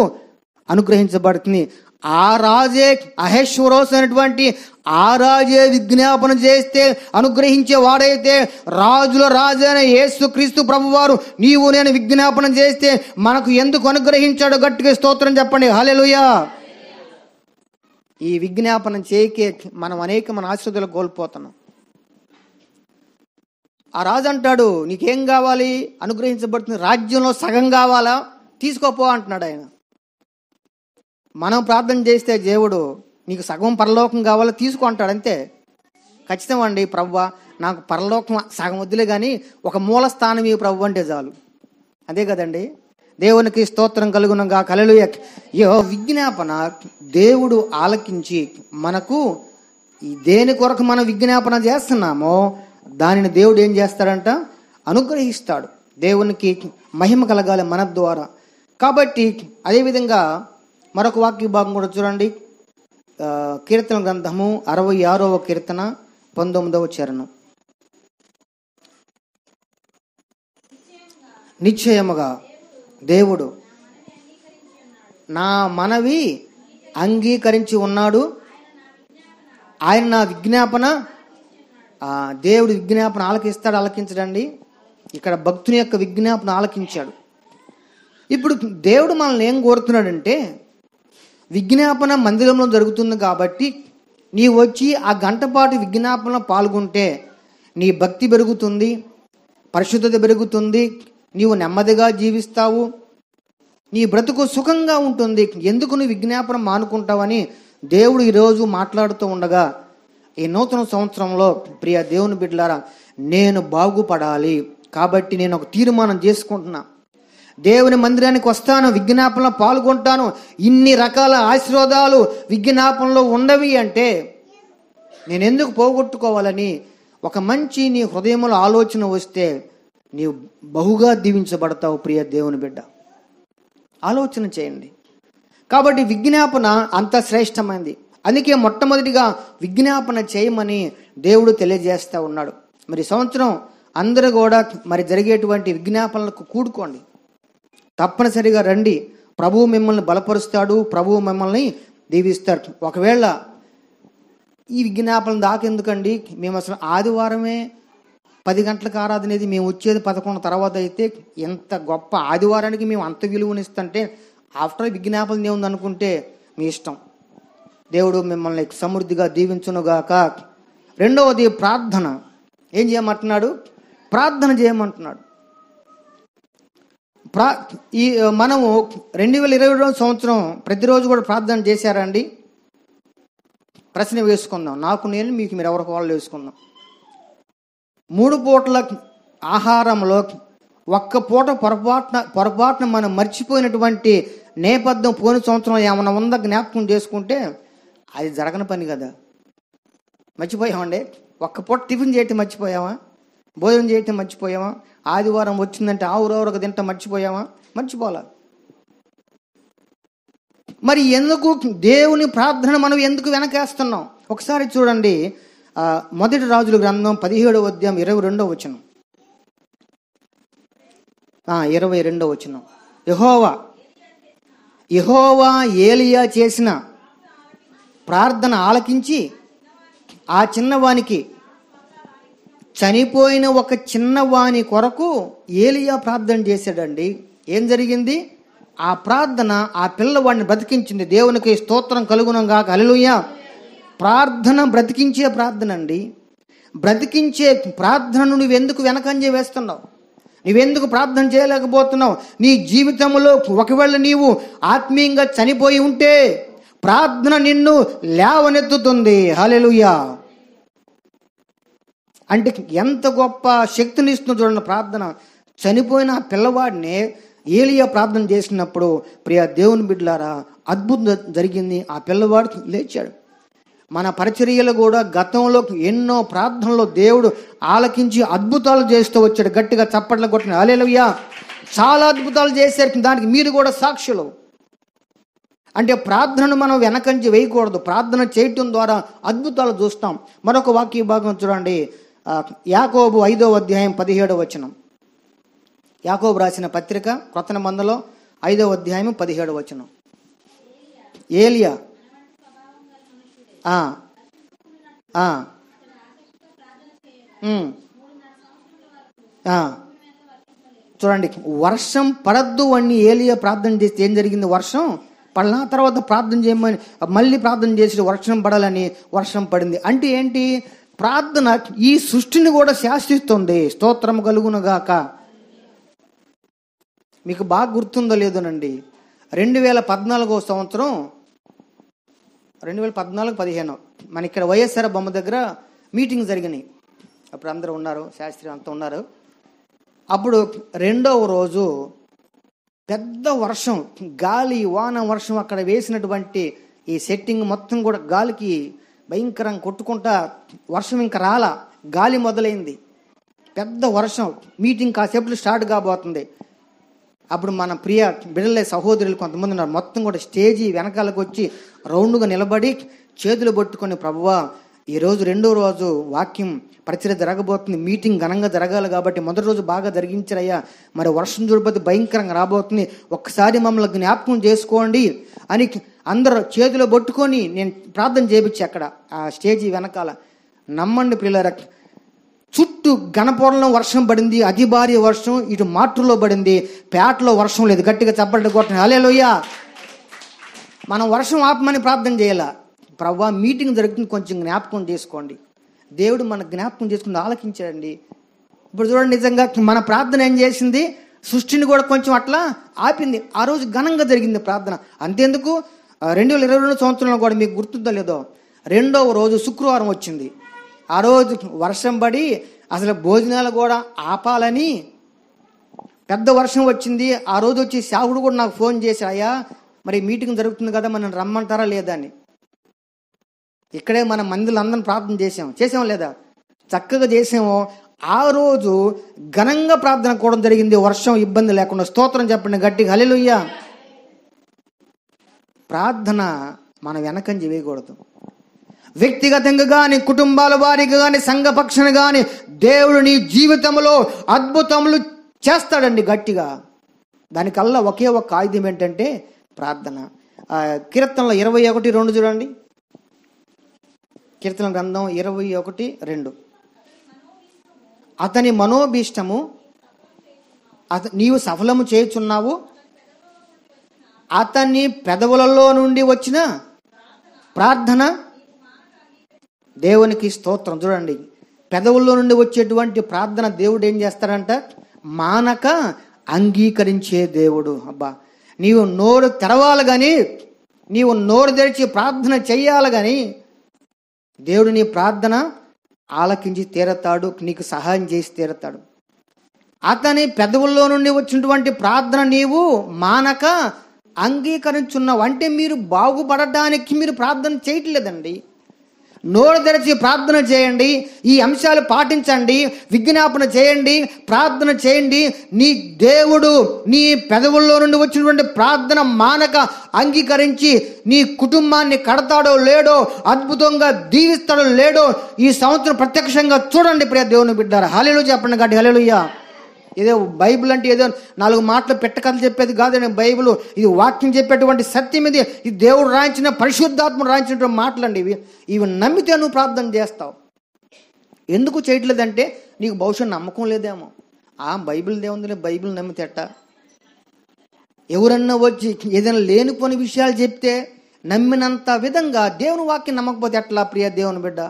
A: అనుగ్రహించబడుతుంది ఆ రాజే అహేశ్వరోస్ అనేటువంటి ఆ రాజే విజ్ఞాపన చేస్తే అనుగ్రహించే వాడైతే రాజుల రాజైన యేసు క్రీస్తు ప్రభువారు నీవు నేను విజ్ఞాపన చేస్తే మనకు ఎందుకు అనుగ్రహించాడో గట్టిగా స్తోత్రం చెప్పండి హలెలుయా ఈ విజ్ఞాపనం చేయకే మనం అనేక మన ఆశ్రదులు కోల్పోతున్నాం ఆ రాజు అంటాడు నీకేం కావాలి అనుగ్రహించబడుతుంది రాజ్యంలో సగం కావాలా తీసుకోపో అంటున్నాడు ఆయన మనం ప్రార్థన చేస్తే దేవుడు నీకు సగం పరలోకం కావాలా తీసుకో అంటాడు అంతే ఖచ్చితమండి ప్రవ్వ నాకు పరలోకం సగం వద్దులే కానీ ఒక మూల స్థానం ఈ ప్రభు అంటే చాలు అదే కదండి దేవునికి స్తోత్రం కలుగును కలలు యో విజ్ఞాపన దేవుడు ఆలకించి మనకు దేని కొరకు మనం విజ్ఞాపన చేస్తున్నామో దానిని దేవుడు ఏం చేస్తాడంట అనుగ్రహిస్తాడు దేవునికి మహిమ కలగాలి మన ద్వారా కాబట్టి అదేవిధంగా మరొక వాక్య భాగం కూడా చూడండి కీర్తన గ్రంథము అరవై ఆరవ కీర్తన పంతొమ్మిదవ చరణం నిశ్చయముగా దేవుడు నా మనవి అంగీకరించి ఉన్నాడు ఆయన నా విజ్ఞాపన దేవుడు విజ్ఞాపన ఆలకిస్తాడు ఆలకించడండి ఇక్కడ భక్తుని యొక్క విజ్ఞాపన ఆలకించాడు ఇప్పుడు దేవుడు మనల్ని ఏం కోరుతున్నాడంటే విజ్ఞాపన మందిరంలో జరుగుతుంది కాబట్టి నీ వచ్చి ఆ గంటపాటు విజ్ఞాపనలో పాల్గొంటే నీ భక్తి పెరుగుతుంది పరిశుద్ధత పెరుగుతుంది నీవు నెమ్మదిగా జీవిస్తావు నీ బ్రతుకు సుఖంగా ఉంటుంది ఎందుకు నువ్వు విజ్ఞాపనం మానుకుంటావని దేవుడు ఈరోజు మాట్లాడుతూ ఉండగా ఈ నూతన సంవత్సరంలో ప్రియ దేవుని బిడ్డలారా నేను బాగుపడాలి కాబట్టి నేను ఒక తీర్మానం చేసుకుంటున్నా దేవుని మందిరానికి వస్తాను విజ్ఞాపనలో పాల్గొంటాను ఇన్ని రకాల ఆశీర్వాదాలు విజ్ఞాపనలో ఉండవి అంటే నేను ఎందుకు పోగొట్టుకోవాలని ఒక మంచి నీ హృదయంలో ఆలోచన వస్తే నీవు బహుగా దీవించబడతావు ప్రియ దేవుని బిడ్డ ఆలోచన చేయండి కాబట్టి విజ్ఞాపన అంత శ్రేష్టమైంది అందుకే మొట్టమొదటిగా విజ్ఞాపన చేయమని దేవుడు తెలియజేస్తూ ఉన్నాడు మరి సంవత్సరం అందరూ కూడా మరి జరిగేటువంటి విజ్ఞాపనలకు కూడుకోండి తప్పనిసరిగా రండి ప్రభువు మిమ్మల్ని బలపరుస్తాడు ప్రభువు మిమ్మల్ని దీవిస్తాడు ఒకవేళ ఈ విజ్ఞాపన దాకెందుకండి మేము అసలు ఆదివారమే పది గంటలకు ఆరాధనేది మేము వచ్చేది పదకొండు తర్వాత అయితే ఎంత గొప్ప ఆదివారానికి మేము అంత విలువనిస్తుంటే ఆఫ్టర్ విజ్ఞాపన దేవుంది అనుకుంటే మీ ఇష్టం దేవుడు మిమ్మల్ని సమృద్ధిగా దీవించునుగాక రెండవది ప్రార్థన ఏం చేయమంటున్నాడు ప్రార్థన చేయమంటున్నాడు ప్రా ఈ మనము రెండు వేల ఇరవై రెండు సంవత్సరం ప్రతిరోజు కూడా ప్రార్థన చేశారండి ప్రశ్న వేసుకుందాం నాకు నేను మీకు మీరు ఎవరికి వాళ్ళు వేసుకుందాం మూడు పూటల ఆహారంలో ఒక్క పూట పొరపాటున పొరపాటున మనం మర్చిపోయినటువంటి నేపథ్యం పోని సంవత్సరం ఏమైనా ఉందా జ్ఞాపకం చేసుకుంటే అది జరగని పని కదా మర్చిపోయామండి ఒక్క పూట టిఫిన్ చేయటం మర్చిపోయామా భోజనం చేయటం మర్చిపోయామా ఆదివారం వచ్చిందంటే ఆవురవరకు తింటాం మర్చిపోయామా మర్చిపోలే మరి ఎందుకు దేవుని ప్రార్థన మనం ఎందుకు వెనకేస్తున్నాం ఒకసారి చూడండి మొదటి రాజుల గ్రంథం పదిహేడవ అధ్యాయం ఇరవై రెండవ వచనం ఇరవై రెండవ వచనం యహోవా యహోవా ఏలియా చేసిన ప్రార్థన ఆలకించి ఆ చిన్నవానికి చనిపోయిన ఒక చిన్నవాని కొరకు ఏలియా ప్రార్థన చేశాడండి ఏం జరిగింది ఆ ప్రార్థన ఆ పిల్లవాడిని బ్రతికించింది దేవునికి స్తోత్రం కలుగునం కాక అలలుయ్యా ప్రార్థన బ్రతికించే ప్రార్థన అండి బ్రతికించే ప్రార్థనను నువ్వెందుకు వెనకంజే వేస్తున్నావు నువ్వెందుకు ప్రార్థన చేయలేకపోతున్నావు నీ జీవితంలో ఒకవేళ నీవు ఆత్మీయంగా చనిపోయి ఉంటే ప్రార్థన నిన్ను లేవనెత్తుతుంది హలెలుయా అంటే ఎంత గొప్ప శక్తిని ఇస్తుంది చూడండి ప్రార్థన చనిపోయిన పిల్లవాడిని ఏలియా ప్రార్థన చేసినప్పుడు ప్రియ దేవుని బిడ్లారా అద్భుతం జరిగింది ఆ పిల్లవాడు లేచాడు మన పరిచర్యలు కూడా గతంలో ఎన్నో ప్రార్థనలో దేవుడు ఆలకించి అద్భుతాలు చేస్తూ వచ్చాడు గట్టిగా చప్పట్లు కొట్టిన అలేలవ్యా చాలా అద్భుతాలు చేశారు దానికి మీరు కూడా సాక్షులు అంటే ప్రార్థనను మనం వెనకంచి వేయకూడదు ప్రార్థన చేయటం ద్వారా అద్భుతాలు చూస్తాం మరొక వాక్య భాగం చూడండి యాకోబు ఐదో అధ్యాయం పదిహేడో వచనం యాకోబు రాసిన పత్రిక క్రొత్త మందలో ఐదో అధ్యాయం పదిహేడో వచనం ఏలియా చూడండి వర్షం పడద్దు అని ఏలియా ప్రార్థన చేస్తే ఏం జరిగింది వర్షం పడిన తర్వాత ప్రార్థన చేయమని మళ్ళీ ప్రార్థన చేసి వర్షం పడాలని వర్షం పడింది అంటే ఏంటి ప్రార్థన ఈ సృష్టిని కూడా శాసిస్తుంది స్తోత్రం కలుగునగాక మీకు బాగా గుర్తుందో లేదోనండి రెండు వేల పద్నాలుగో సంవత్సరం రెండు వేల పద్నాలుగు పదిహేను మన ఇక్కడ వైఎస్ఆర్ బొమ్మ దగ్గర మీటింగ్ జరిగినాయి అప్పుడు అందరూ ఉన్నారు శాస్త్రి అంతా ఉన్నారు అప్పుడు రెండవ రోజు పెద్ద వర్షం గాలి వాన వర్షం అక్కడ వేసినటువంటి ఈ సెట్టింగ్ మొత్తం కూడా గాలికి భయంకరంగా కొట్టుకుంటా వర్షం ఇంకా రాలా గాలి మొదలైంది పెద్ద వర్షం మీటింగ్ కాసేపు స్టార్ట్ కాబోతుంది అప్పుడు మన ప్రియ బిడలే సహోదరులు కొంతమంది ఉన్నారు మొత్తం కూడా స్టేజీ వెనకాలకు వచ్చి రౌండ్గా నిలబడి చేతులు పట్టుకొని ప్రభువా ఈరోజు రెండో రోజు వాక్యం పరిచయ జరగబోతుంది మీటింగ్ ఘనంగా జరగాలి కాబట్టి మొదటి రోజు బాగా జరిగించరయ్యా మరి వర్షం చూడబోతే భయంకరంగా రాబోతుంది ఒక్కసారి మమ్మల్ని జ్ఞాపకం చేసుకోండి అని అందరూ చేతిలో పట్టుకొని నేను ప్రార్థన చేపించి అక్కడ ఆ స్టేజీ వెనకాల నమ్మండి పిల్లలకి చుట్టూ ఘనపూర్ణం వర్షం పడింది అతి భారీ వర్షం ఇటు మాటల్లో పడింది పేటలో వర్షం లేదు గట్టిగా చప్పట్లు అలే హలేలోయ మనం వర్షం ఆపమని ప్రార్థన చేయాల ప్రవ్వా మీటింగ్ జరుగుతుంది కొంచెం జ్ఞాపకం చేసుకోండి దేవుడు మన జ్ఞాపకం చేసుకుని ఆలకించాడండి ఇప్పుడు చూడండి నిజంగా మన ప్రార్థన ఏం చేసింది సృష్టిని కూడా కొంచెం అట్లా ఆపింది ఆ రోజు ఘనంగా జరిగింది ప్రార్థన అంతేందుకు రెండు వేల ఇరవై రెండు సంవత్సరంలో కూడా మీకు గుర్తుందో లేదో రెండవ రోజు శుక్రవారం వచ్చింది ఆ రోజు వర్షం పడి అసలు భోజనాలు కూడా ఆపాలని పెద్ద వర్షం వచ్చింది ఆ రోజు వచ్చి సేవకుడు కూడా నాకు ఫోన్ చేసి అయ్యా మరి మీటింగ్ జరుగుతుంది కదా మనం రమ్మంటారా లేదా అని ఇక్కడే మన మందులు అందరం ప్రార్థన చేసాం చేసాం లేదా చక్కగా చేసాము ఆ రోజు ఘనంగా ప్రార్థన కూడా జరిగింది వర్షం ఇబ్బంది లేకుండా స్తోత్రం చెప్పండి గట్టి హలిలుయ్యా ప్రార్థన మనం వెనకం చేయకూడదు వ్యక్తిగతంగా కానీ కుటుంబాల వారికి కానీ సంఘపక్షణ కానీ దేవుడు నీ జీవితంలో అద్భుతములు చేస్తాడండి గట్టిగా దానికల్లా ఒకే ఒక ఆయుధం ఏంటంటే ప్రార్థన కీర్తనలో ఇరవై ఒకటి రెండు చూడండి కీర్తన గ్రంథం ఇరవై ఒకటి రెండు అతని మనోభీష్టము అత నీవు సఫలము చేయుచున్నావు అతన్ని పెదవులలో నుండి వచ్చిన ప్రార్థన దేవునికి స్తోత్రం చూడండి పెదవుల్లో నుండి వచ్చేటువంటి ప్రార్థన దేవుడు ఏం చేస్తాడంట మానక అంగీకరించే దేవుడు అబ్బా నీవు నోరు తెరవాలి కానీ నీవు నోరు తెరిచి ప్రార్థన చెయ్యాలి కానీ దేవుడు నీ ప్రార్థన ఆలకించి తీరతాడు నీకు సహాయం చేసి తీరతాడు అతని పెదవుల్లో నుండి వచ్చినటువంటి ప్రార్థన నీవు మానక అంగీకరించున్నావు అంటే మీరు బాగుపడటానికి మీరు ప్రార్థన చేయట్లేదండి నోరు తెరచి ప్రార్థన చేయండి ఈ అంశాలు పాటించండి విజ్ఞాపన చేయండి ప్రార్థన చేయండి నీ దేవుడు నీ పెదవుల్లో నుండి వచ్చినటువంటి ప్రార్థన మానక అంగీకరించి నీ కుటుంబాన్ని కడతాడో లేడో అద్భుతంగా దీవిస్తాడో లేడో ఈ సంవత్సరం ప్రత్యక్షంగా చూడండి ప్రియ దేవుని బిడ్డారు హలేలు చెప్పండి కాబట్టి హలేలుయ్యా ఏదో బైబిల్ అంటే ఏదో నాలుగు మాటలు పెట్టకథలు చెప్పేది కాదండి బైబిల్ ఇది వాక్యం చెప్పేటువంటి సత్యం ఇది ఇది దేవుడు రాయించిన పరిశుద్ధాత్మ రాయించినటువంటి మాటలు అండి ఇవి ఇవి నమ్మితే నువ్వు ప్రార్థన చేస్తావు ఎందుకు చేయట్లేదంటే నీకు బహుశా నమ్మకం లేదేమో ఆ బైబిల్ దేవుందిలే బైబిల్ నమ్మితేట ఎవరన్నా వచ్చి ఏదైనా లేనిపోని విషయాలు చెప్తే నమ్మినంత విధంగా దేవుని వాక్యం నమ్మకపోతే ఎట్లా ప్రియ దేవుని బిడ్డ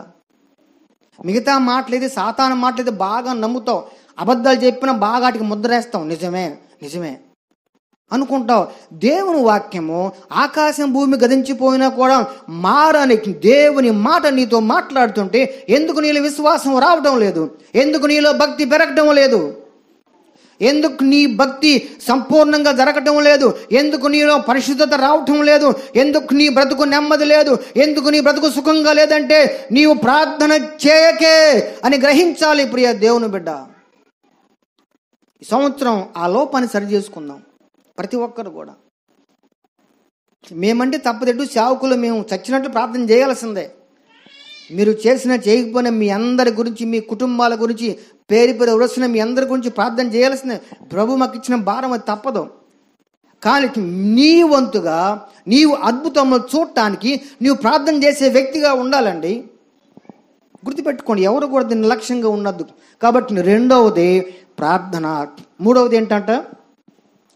A: మిగతా మాటలేదు సాతాన మాటలేదు బాగా నమ్ముతావు అబద్ధాలు చెప్పినా బాగా వాటికి ముద్రేస్తాం నిజమే నిజమే అనుకుంటావు దేవుని వాక్యము ఆకాశం భూమి గదించిపోయినా కూడా మారని దేవుని మాట నీతో మాట్లాడుతుంటే ఎందుకు నీలో విశ్వాసం రావడం లేదు ఎందుకు నీలో భక్తి పెరగడం లేదు ఎందుకు నీ భక్తి సంపూర్ణంగా జరగటం లేదు ఎందుకు నీలో పరిశుద్ధత రావటం లేదు ఎందుకు నీ బ్రతుకు నెమ్మది లేదు ఎందుకు నీ బ్రతుకు సుఖంగా లేదంటే నీవు ప్రార్థన చేయకే అని గ్రహించాలి ప్రియ దేవుని బిడ్డ ఈ సంవత్సరం ఆ లోపాన్ని సరి చేసుకుందాం ప్రతి ఒక్కరు కూడా మేమంటే తప్పదట్టు సేవకులు మేము చచ్చినట్టు ప్రార్థన చేయాల్సిందే మీరు చేసిన చేయకపోయిన మీ అందరి గురించి మీ కుటుంబాల గురించి పేరు పేరు వరసిన మీ అందరి గురించి ప్రార్థన చేయాల్సిందే ప్రభు మాకు ఇచ్చిన భారం అది తప్పదు కానీ నీ వంతుగా నీవు అద్భుతంలో చూడటానికి నీవు ప్రార్థన చేసే వ్యక్తిగా ఉండాలండి గుర్తుపెట్టుకోండి ఎవరు కూడా దీన్ని లక్ష్యంగా ఉండద్దు కాబట్టి రెండవది ప్రార్థన మూడవది ఏంటంట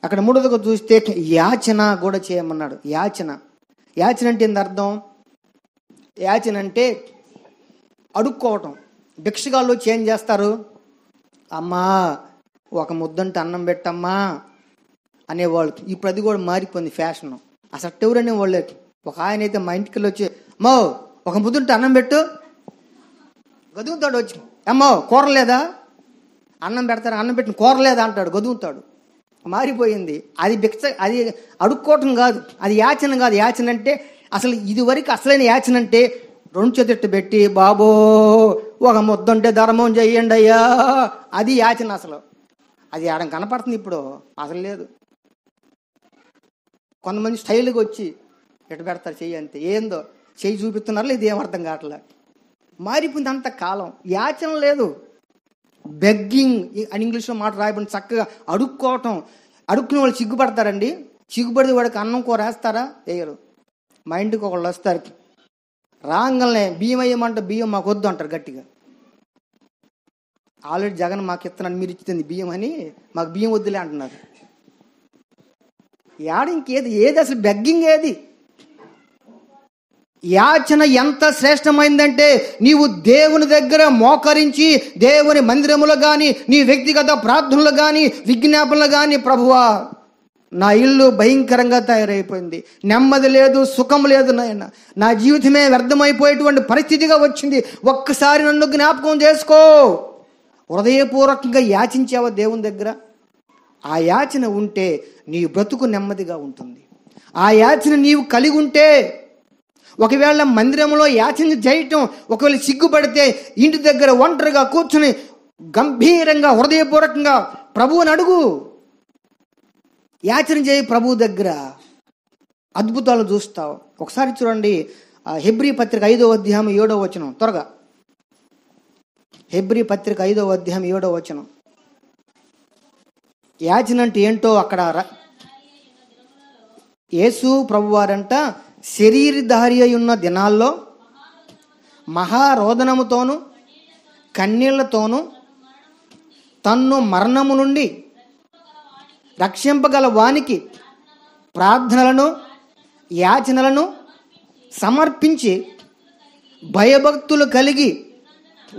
A: అక్కడ మూడవది చూస్తే యాచన కూడా చేయమన్నాడు యాచన యాచన అంటే ఏంది అర్థం యాచన అంటే అడుక్కోవటం భిక్షగాళ్ళు చేంజ్ చేస్తారు అమ్మా ఒక ముద్దంట అన్నం పెట్టమ్మా అనేవాళ్ళు ఇప్పుడు అది కూడా మారిపోయింది ఫ్యాషన్ అసలు ఎవరనే వాళ్ళకి ఒక ఆయన అయితే మా ఇంటికి వచ్చి అమ్మో ఒక ముద్దుంటే అన్నం పెట్టు గదుగుతాడు వచ్చి అమ్మో కూర లేదా అన్నం పెడతారు అన్నం పెట్టిన కూరలేదు అంటాడు గదువుతాడు మారిపోయింది అది భిక్ష అది అడుక్కోవటం కాదు అది యాచన కాదు యాచన అంటే అసలు ఇదివరకు అసలైన యాచన అంటే రెండు చేతుట్టు పెట్టి బాబో ఒక ముద్దంటే ధర్మం చెయ్యండి అయ్యా అది యాచన అసలు అది ఆడం కనపడుతుంది ఇప్పుడు అసలు లేదు కొంతమంది స్టైల్గా వచ్చి ఎటు పెడతారు చెయ్యి అంతే ఏందో చెయ్యి చూపిస్తున్నారు ఇది ఏమర్థం కావట్లే మారిపోయింది అంత కాలం యాచన లేదు బెగ్గింగ్ అని ఇంగ్లీష్లో మాట రాయబడి చక్కగా అడుక్కోవటం అడుక్కునే వాళ్ళు సిగ్గుపడతారండి సిగ్గుపడితే వాడికి అన్నం కూర వేస్తారా వేయరు మా ఇంటికి ఒకళ్ళు వస్తారు రాగానే బియ్యం వేయమంటే బియ్యం మాకు వద్దు అంటారు గట్టిగా ఆల్రెడీ జగన్ మాకు ఇస్తున్నాను మీరు ఇచ్చింది బియ్యం అని మాకు బియ్యం వద్దులే అంటున్నారు ఏడ ఇంకేది ఏది అసలు బెగ్గింగ్ ఏది యాచన ఎంత శ్రేష్టమైందంటే నీవు దేవుని దగ్గర మోకరించి దేవుని మందిరములు కానీ నీ వ్యక్తిగత ప్రార్థనలు కానీ విజ్ఞాపనలు కానీ ప్రభువా నా ఇల్లు భయంకరంగా తయారైపోయింది నెమ్మది లేదు సుఖం లేదు నాయన నా జీవితమే వ్యర్థమైపోయేటువంటి పరిస్థితిగా వచ్చింది ఒక్కసారి నన్ను జ్ఞాపకం చేసుకో హృదయపూర్వకంగా యాచించావా దేవుని దగ్గర ఆ యాచన ఉంటే నీ బ్రతుకు నెమ్మదిగా ఉంటుంది ఆ యాచన నీవు కలిగి ఉంటే ఒకవేళ మందిరంలో యాచన చేయటం ఒకవేళ సిగ్గుపడితే ఇంటి దగ్గర ఒంటరిగా కూర్చుని గంభీరంగా హృదయపూర్వకంగా ప్రభువుని అడుగు యాచన చేయి ప్రభు దగ్గర అద్భుతాలు చూస్తావు ఒకసారి చూడండి హెబ్రి పత్రిక ఐదో అధ్యాయం ఏడో వచనం త్వరగా హెబ్రి పత్రిక ఐదో అధ్యాయం ఏడో వచనం యాచన అంటే ఏంటో అక్కడ యేసు ప్రభువారంట శరీరధారి ఉన్న దినాల్లో మహారోదనముతోనూ కన్నీళ్లతోనూ తన్ను మరణము నుండి రక్షింపగల వానికి ప్రార్థనలను యాచనలను సమర్పించి భయభక్తులు కలిగి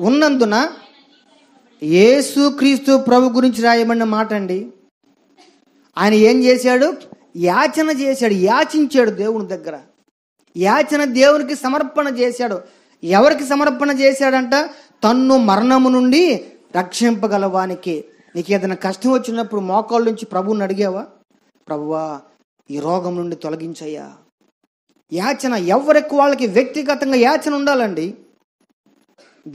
A: ఉన్నందున యేసుక్రీస్తు ప్రభు గురించి రాయబడిన మాట అండి ఆయన ఏం చేశాడు యాచన చేశాడు యాచించాడు దేవుని దగ్గర యాచన దేవునికి సమర్పణ చేశాడు ఎవరికి సమర్పణ చేశాడంట తన్ను మరణము నుండి రక్షింపగలవానికి నీకు ఏదైనా కష్టం వచ్చినప్పుడు మోకాళ్ళ నుంచి ప్రభువుని అడిగావా ప్రభువా ఈ రోగం నుండి తొలగించయ్యా యాచన ఎవరికి వాళ్ళకి వ్యక్తిగతంగా యాచన ఉండాలండి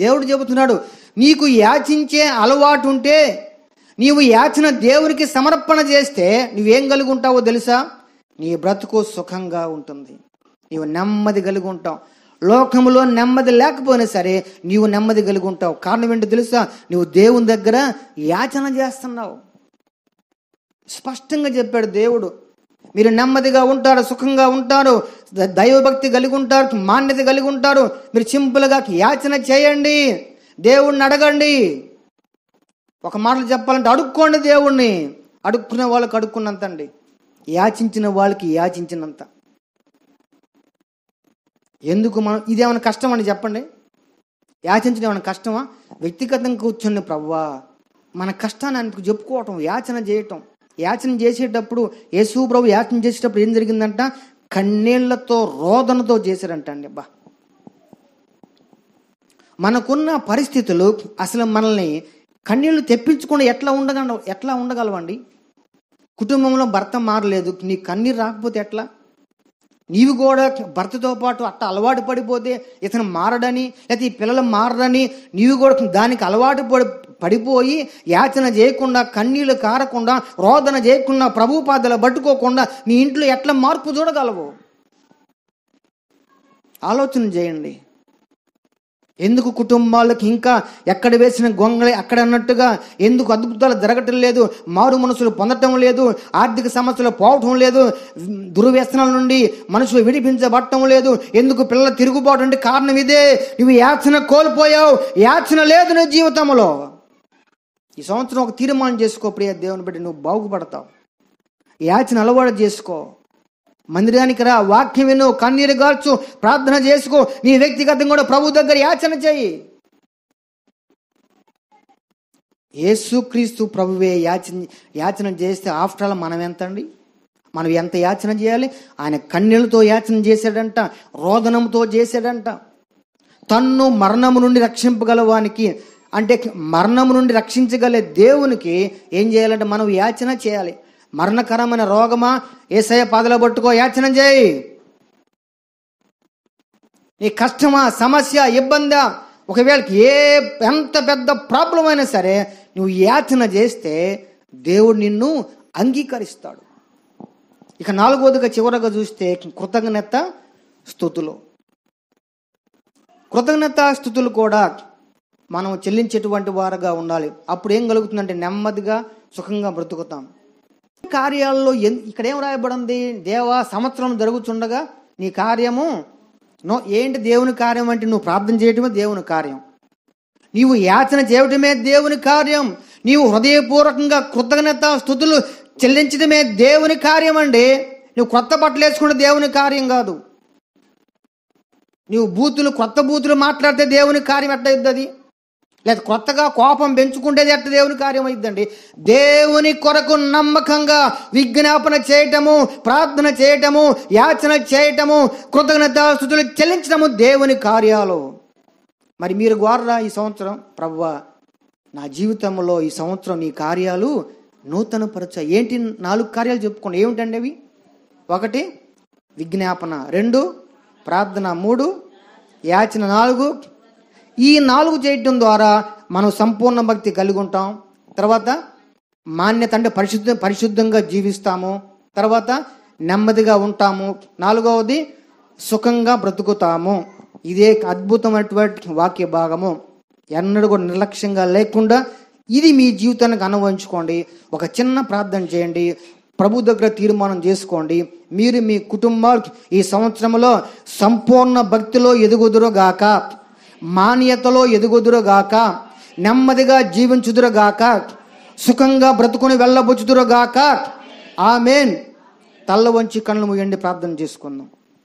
A: దేవుడు చెబుతున్నాడు నీకు యాచించే అలవాటు ఉంటే నీవు యాచన దేవునికి సమర్పణ చేస్తే నువ్వేం కలిగి ఉంటావో తెలుసా నీ బ్రతుకు సుఖంగా ఉంటుంది నీవు నెమ్మది కలిగి ఉంటావు లోకంలో నెమ్మది లేకపోయినా సరే నీవు నెమ్మది కలిగి ఉంటావు కారణం ఏంటో తెలుసా నువ్వు దేవుని దగ్గర యాచన చేస్తున్నావు స్పష్టంగా చెప్పాడు దేవుడు మీరు నెమ్మదిగా ఉంటారు సుఖంగా ఉంటారు దైవభక్తి కలిగి ఉంటారు మాన్యత కలిగి ఉంటారు మీరు సింపుల్గా యాచన చేయండి దేవుణ్ణి అడగండి ఒక మాటలు చెప్పాలంటే అడుక్కోండి దేవుణ్ణి అడుక్కునే వాళ్ళకి అడుక్కున్నంత అండి యాచించిన వాళ్ళకి యాచించినంత ఎందుకు మనం ఇదేమైనా కష్టం అని చెప్పండి యాచించడం ఏమైనా కష్టమా వ్యక్తిగతంగా కూర్చుని ప్రవ్వా మన కష్టాన్ని ఆయనకు చెప్పుకోవటం యాచన చేయటం యాచన చేసేటప్పుడు యేసు ప్రభు యాచన చేసేటప్పుడు ఏం జరిగిందంట కన్నీళ్లతో రోదనతో చేశారంట అండి అబ్బా మనకున్న పరిస్థితులు అసలు మనల్ని కన్నీళ్లు తెప్పించకుండా ఎట్లా ఉండగల ఎట్లా ఉండగలవండి కుటుంబంలో భర్త మారలేదు నీ కన్నీరు రాకపోతే ఎట్లా నీవు కూడా భర్తతో పాటు అట్ట అలవాటు పడిపోతే ఇతను మారడని లేకపోతే ఈ పిల్లలు మారడని నీవు కూడా దానికి అలవాటు పడి పడిపోయి యాచన చేయకుండా కన్నీళ్లు కారకుండా రోదన చేయకుండా ప్రభుపాదలు పట్టుకోకుండా మీ ఇంట్లో ఎట్లా మార్పు చూడగలవు ఆలోచన చేయండి ఎందుకు కుటుంబాలకు ఇంకా ఎక్కడ వేసిన గొంగళి అక్కడ అన్నట్టుగా ఎందుకు అద్భుతాలు జరగటం లేదు మారు మనసులు పొందటం లేదు ఆర్థిక సమస్యలు పోవటం లేదు దుర్వ్యసనాల నుండి మనుషులు విడిపించబడటం లేదు ఎందుకు పిల్లలు తిరుగుబాటు అంటే కారణం ఇదే నువ్వు యాచన కోల్పోయావు యాచన లేదు నీ జీవితంలో ఈ సంవత్సరం ఒక తీర్మానం చేసుకో ప్రియ దేవుని బట్టి నువ్వు బాగుపడతావు యాచన అలవాటు చేసుకో మందిరానికి రా వాక్యం విను కన్నీరు గార్చు ప్రార్థన చేసుకో నీ వ్యక్తిగతంగా కూడా ప్రభు దగ్గర యాచన చేయి యేసుక్రీస్తు ప్రభువే యాచన యాచన చేస్తే ఆఫ్టర్ ఆల్ మనం ఎంత అండి మనం ఎంత యాచన చేయాలి ఆయన కన్నీళ్ళతో యాచన చేశాడంట రోదనంతో చేశాడంట తన్ను మరణము నుండి రక్షింపగలవానికి అంటే మరణము నుండి రక్షించగలే దేవునికి ఏం చేయాలంటే మనం యాచన చేయాలి మరణకరమైన రోగమా ఏసయ పాదలో పట్టుకో యాచనం చేయి నీ కష్టమా సమస్య ఇబ్బందా ఒకవేళ ఏ ఎంత పెద్ద ప్రాబ్లం అయినా సరే నువ్వు యాచన చేస్తే దేవుడు నిన్ను అంగీకరిస్తాడు ఇక నాలుగోదిగా చివరగా చూస్తే కృతజ్ఞత స్థుతులు కృతజ్ఞత స్థుతులు కూడా మనం చెల్లించేటువంటి వారుగా ఉండాలి అప్పుడు ఏం కలుగుతుందంటే నెమ్మదిగా సుఖంగా బ్రతుకుతాం కార్యాలలో ఇక్కడ ఏం రాయబడింది దేవా సంవత్సరం జరుగుతుండగా నీ కార్యము నో ఏంటి దేవుని కార్యం అంటే నువ్వు ప్రార్థన చేయటమే దేవుని కార్యం నీవు యాచన చేయటమే దేవుని కార్యం నీవు హృదయపూర్వకంగా కృతజ్ఞత స్థుతులు చెల్లించడమే దేవుని కార్యం అండి నువ్వు కొత్త బట్టలు వేసుకుంటే దేవుని కార్యం కాదు నువ్వు బూతులు కొత్త బూతులు మాట్లాడితే దేవుని కార్యం ఎట్లా అది లేదా కొత్తగా కోపం పెంచుకుంటేది అట్ట దేవుని కార్యం దేవుని కొరకు నమ్మకంగా విజ్ఞాపన చేయటము ప్రార్థన చేయటము యాచన చేయటము కృతజ్ఞతాస్థుతులు చెల్లించడము దేవుని కార్యాలు మరి మీరు గోర్రా ఈ సంవత్సరం ప్రవ్వ నా జీవితంలో ఈ సంవత్సరం నీ కార్యాలు నూతన పరచ ఏంటి నాలుగు కార్యాలు చెప్పుకోండి ఏమిటండి అవి ఒకటి విజ్ఞాపన రెండు ప్రార్థన మూడు యాచన నాలుగు ఈ నాలుగు చేయటం ద్వారా మనం సంపూర్ణ భక్తి కలిగి ఉంటాం తర్వాత మాన్యత అంటే పరిశుద్ధ పరిశుద్ధంగా జీవిస్తాము తర్వాత నెమ్మదిగా ఉంటాము నాలుగవది సుఖంగా బ్రతుకుతాము ఇదే అద్భుతమైనటువంటి వాక్య భాగము ఎన్నడూ కూడా నిర్లక్ష్యంగా లేకుండా ఇది మీ జీవితానికి అనుభవించుకోండి ఒక చిన్న ప్రార్థన చేయండి ప్రభు దగ్గర తీర్మానం చేసుకోండి మీరు మీ కుటుంబాలకు ఈ సంవత్సరంలో సంపూర్ణ భక్తిలో ఎదుగుదురుగాక మాన్యతలో ఎదుగుదురుగాక నెమ్మదిగా జీవించుదురుగాక సుఖంగా బ్రతుకుని వెళ్ళబుచ్చుదురుగాక ఆమెన్ తల్ల వంచి కళ్ళు ముయండి ప్రార్థన చేసుకుందాం